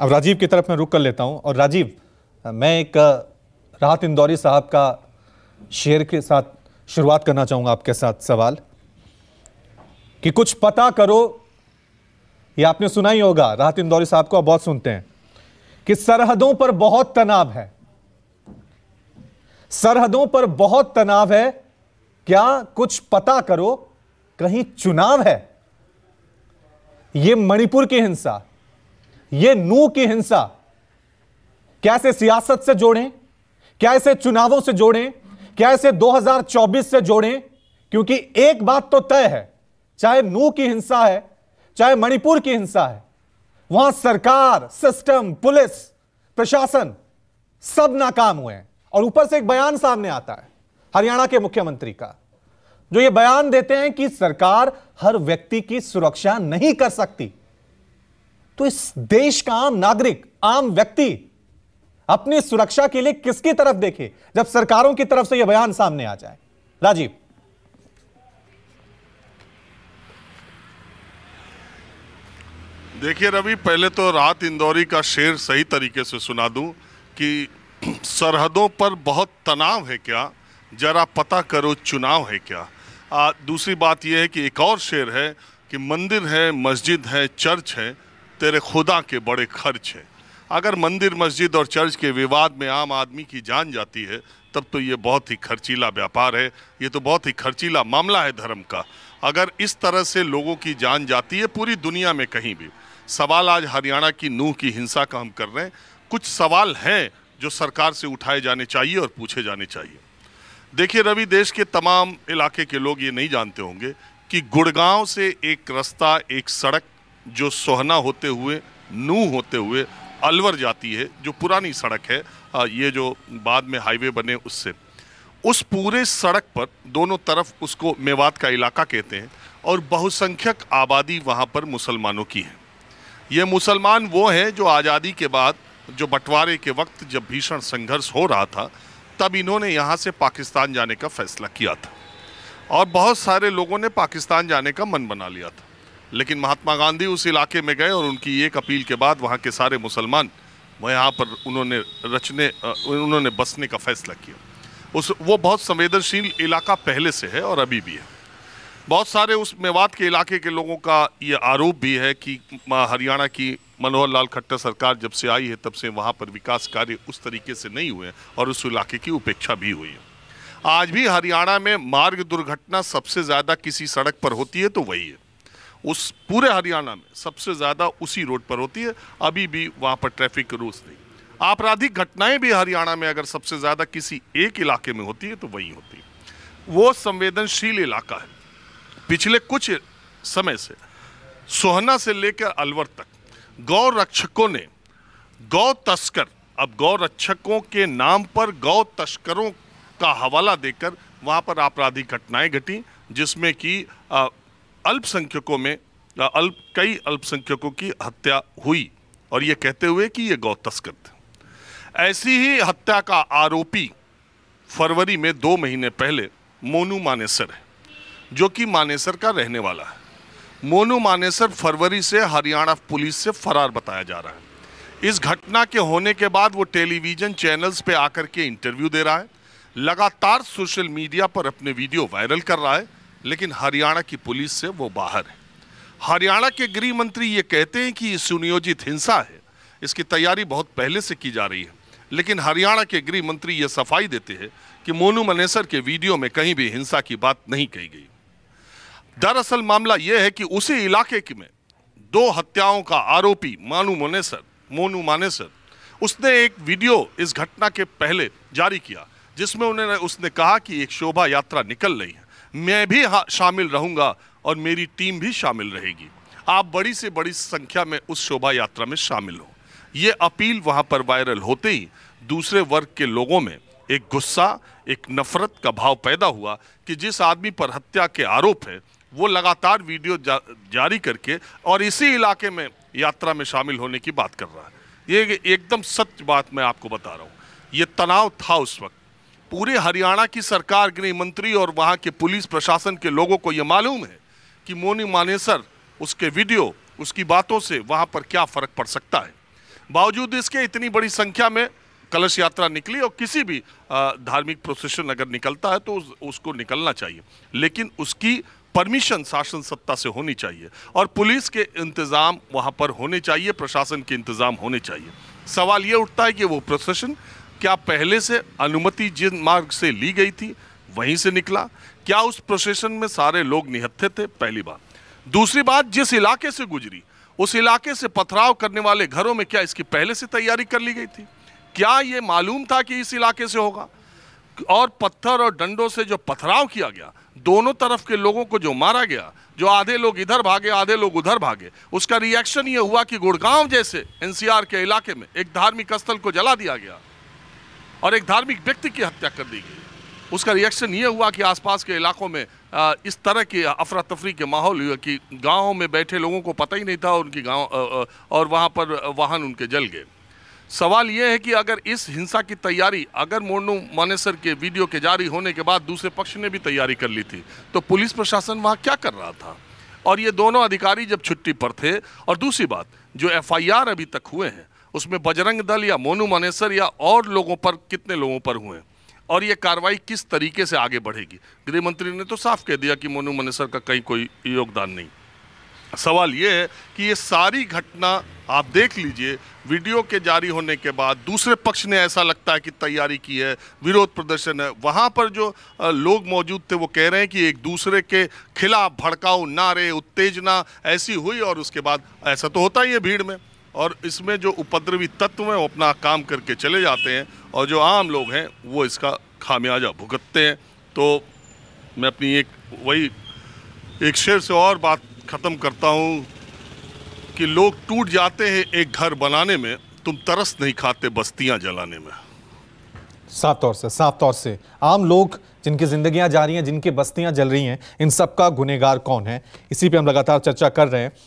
अब राजीव की तरफ मैं रुक कर लेता हूं और राजीव मैं एक राहत इंदौरी साहब का शेर के साथ शुरुआत करना चाहूंगा आपके साथ सवाल कि कुछ पता करो ये आपने सुना ही होगा राहत इंदौरी साहब को आप बहुत सुनते हैं कि सरहदों पर बहुत तनाव है सरहदों पर बहुत तनाव है क्या कुछ पता करो कहीं चुनाव है यह मणिपुर की हिंसा ये नू की हिंसा क्या इसे सियासत से जोड़ें क्या इसे चुनावों से जोड़ें क्या इसे 2024 से जोड़ें क्योंकि एक बात तो तय है चाहे नू की हिंसा है चाहे मणिपुर की हिंसा है वहां सरकार सिस्टम पुलिस प्रशासन सब नाकाम हुए हैं और ऊपर से एक बयान सामने आता है हरियाणा के मुख्यमंत्री का जो ये बयान देते हैं कि सरकार हर व्यक्ति की सुरक्षा नहीं कर सकती तो इस देश का आम नागरिक आम व्यक्ति अपनी सुरक्षा के लिए किसकी तरफ देखे जब सरकारों की तरफ से यह बयान सामने आ जाए राजीव देखिए रवि पहले तो रात इंदौरी का शेर सही तरीके से सुना दूं कि सरहदों पर बहुत तनाव है क्या जरा पता करो चुनाव है क्या आ, दूसरी बात यह है कि एक और शेर है कि मंदिर है मस्जिद है चर्च है तेरे खुदा के बड़े खर्च हैं अगर मंदिर मस्जिद और चर्च के विवाद में आम आदमी की जान जाती है तब तो ये बहुत ही खर्चीला व्यापार है ये तो बहुत ही खर्चीला मामला है धर्म का अगर इस तरह से लोगों की जान जाती है पूरी दुनिया में कहीं भी सवाल आज हरियाणा की नूह की हिंसा का हम कर रहे हैं कुछ सवाल हैं जो सरकार से उठाए जाने चाहिए और पूछे जाने चाहिए देखिए रवि देश के तमाम इलाके के लोग ये नहीं जानते होंगे कि गुड़गांव से एक रास्ता एक सड़क जो सोहना होते हुए नू होते हुए अलवर जाती है जो पुरानी सड़क है ये जो बाद में हाईवे बने उससे उस पूरे सड़क पर दोनों तरफ उसको मेवात का इलाका कहते हैं और बहुसंख्यक आबादी वहाँ पर मुसलमानों की है ये मुसलमान वो हैं जो आज़ादी के बाद जो बंटवारे के वक्त जब भीषण संघर्ष हो रहा था तब इन्होंने यहाँ से पाकिस्तान जाने का फैसला किया था और बहुत सारे लोगों ने पाकिस्तान जाने का मन बना लिया था लेकिन महात्मा गांधी उस इलाके में गए और उनकी एक अपील के बाद वहाँ के सारे मुसलमान यहाँ पर उन्होंने रचने उन्होंने बसने का फैसला किया उस वो बहुत संवेदनशील इलाका पहले से है और अभी भी है बहुत सारे उस मेवात के इलाके के लोगों का ये आरोप भी है कि हरियाणा की मनोहर लाल खट्टर सरकार जब से आई है तब से वहाँ पर विकास कार्य उस तरीके से नहीं हुए और उस इलाके की उपेक्षा भी हुई है आज भी हरियाणा में मार्ग दुर्घटना सबसे ज़्यादा किसी सड़क पर होती है तो वही है उस पूरे हरियाणा में सबसे ज़्यादा उसी रोड पर होती है अभी भी वहाँ पर ट्रैफिक रूल्स नहीं आपराधिक घटनाएं भी हरियाणा में अगर सबसे ज़्यादा किसी एक इलाके में होती है तो वहीं होती है वो संवेदनशील इलाका है पिछले कुछ समय से सोहना से लेकर अलवर तक गौ रक्षकों ने गौ तस्कर अब गौ रक्षकों के नाम पर गौ तस्करों का हवाला देकर वहाँ पर आपराधिक घटनाएं घटी जिसमें कि अल्पसंख्यकों में अल्प कई अल्पसंख्यकों की हत्या हुई और ये कहते हुए कि ये गौ तस्कर थे ऐसी ही हत्या का आरोपी फरवरी में दो महीने पहले मोनू मानेसर है जो कि मानेसर का रहने वाला है मोनू मानेसर फरवरी से हरियाणा पुलिस से फरार बताया जा रहा है इस घटना के होने के बाद वो टेलीविज़न चैनल्स पे आकर के इंटरव्यू दे रहा है लगातार सोशल मीडिया पर अपने वीडियो वायरल कर रहा है लेकिन हरियाणा की पुलिस से वो बाहर है हरियाणा के गृह मंत्री ये कहते हैं कि ये सुनियोजित हिंसा है इसकी तैयारी बहुत पहले से की जा रही है लेकिन हरियाणा के गृह मंत्री ये सफाई देते हैं कि मोनू मनेसर के वीडियो में कहीं भी हिंसा की बात नहीं कही गई दरअसल मामला यह है कि उसी इलाके की में दो हत्याओं का आरोपी मानू मनेसर मोनू मानेसर उसने एक वीडियो इस घटना के पहले जारी किया जिसमें उन्होंने उसने कहा कि एक शोभा यात्रा निकल रही है मैं भी शामिल रहूँगा और मेरी टीम भी शामिल रहेगी आप बड़ी से बड़ी संख्या में उस शोभा यात्रा में शामिल हों ये अपील वहाँ पर वायरल होते ही दूसरे वर्ग के लोगों में एक गुस्सा एक नफरत का भाव पैदा हुआ कि जिस आदमी पर हत्या के आरोप है वो लगातार वीडियो जा, जारी करके और इसी इलाके में यात्रा में शामिल होने की बात कर रहा है ये एकदम सच बात मैं आपको बता रहा हूँ ये तनाव था उस वक्त पूरे हरियाणा की सरकार गृह मंत्री और वहाँ के पुलिस प्रशासन के लोगों को ये मालूम है कि मोनी मानेसर उसके वीडियो उसकी बातों से वहाँ पर क्या फ़र्क पड़ सकता है बावजूद इसके इतनी बड़ी संख्या में कलश यात्रा निकली और किसी भी धार्मिक प्रोसेशन अगर निकलता है तो उस, उसको निकलना चाहिए लेकिन उसकी परमिशन शासन सत्ता से होनी चाहिए और पुलिस के इंतज़ाम वहाँ पर होने चाहिए प्रशासन के इंतज़ाम होने चाहिए सवाल ये उठता है कि वो प्रोसेशन क्या पहले से अनुमति जिन मार्ग से ली गई थी वहीं से निकला क्या उस प्रोसेशन में सारे लोग निहत्थे थे पहली बात दूसरी बात जिस इलाके से गुजरी उस इलाके से पथराव करने वाले घरों में क्या इसकी पहले से तैयारी कर ली गई थी क्या ये मालूम था कि इस इलाके से होगा और पत्थर और डंडों से जो पथराव किया गया दोनों तरफ के लोगों को जो मारा गया जो आधे लोग इधर भागे आधे लोग उधर भागे उसका रिएक्शन ये हुआ कि गुड़गांव जैसे एनसीआर के इलाके में एक धार्मिक स्थल को जला दिया गया और एक धार्मिक व्यक्ति की हत्या कर दी गई उसका रिएक्शन ये हुआ कि आसपास के इलाकों में इस तरह के अफरा तफरी के माहौल हुए कि गाँव में बैठे लोगों को पता ही नहीं था उनकी गाँव और वहाँ पर वाहन उनके जल गए सवाल ये है कि अगर इस हिंसा की तैयारी अगर मोनू मानेसर के वीडियो के जारी होने के बाद दूसरे पक्ष ने भी तैयारी कर ली थी तो पुलिस प्रशासन वहाँ क्या कर रहा था और ये दोनों अधिकारी जब छुट्टी पर थे और दूसरी बात जो एफआईआर अभी तक हुए हैं उसमें बजरंग दल या मोनू मानेसर या और लोगों पर कितने लोगों पर हुए और ये कार्रवाई किस तरीके से आगे बढ़ेगी गृह मंत्री ने तो साफ कह दिया कि मोनू मनेसर का कहीं कोई योगदान नहीं सवाल ये है कि ये सारी घटना आप देख लीजिए वीडियो के जारी होने के बाद दूसरे पक्ष ने ऐसा लगता है कि तैयारी की है विरोध प्रदर्शन है वहाँ पर जो लोग मौजूद थे वो कह रहे हैं कि एक दूसरे के खिलाफ भड़काऊ नारे उत्तेजना ऐसी हुई और उसके बाद ऐसा तो होता ही है भीड़ में और इसमें जो उपद्रवी तत्व हैं वो अपना काम करके चले जाते हैं और जो आम लोग हैं वो इसका खामियाजा भुगतते हैं तो मैं अपनी एक वही एक शेर से और बात ख़त्म करता हूँ कि लोग टूट जाते हैं एक घर बनाने में तुम तरस नहीं खाते बस्तियाँ जलाने में साफ तौर से साफ तौर से आम लोग जिनकी ज़िंदगियां जा रही हैं जिनकी बस्तियां जल रही हैं इन सब का गुनेगार कौन है इसी पे हम लगातार चर्चा कर रहे हैं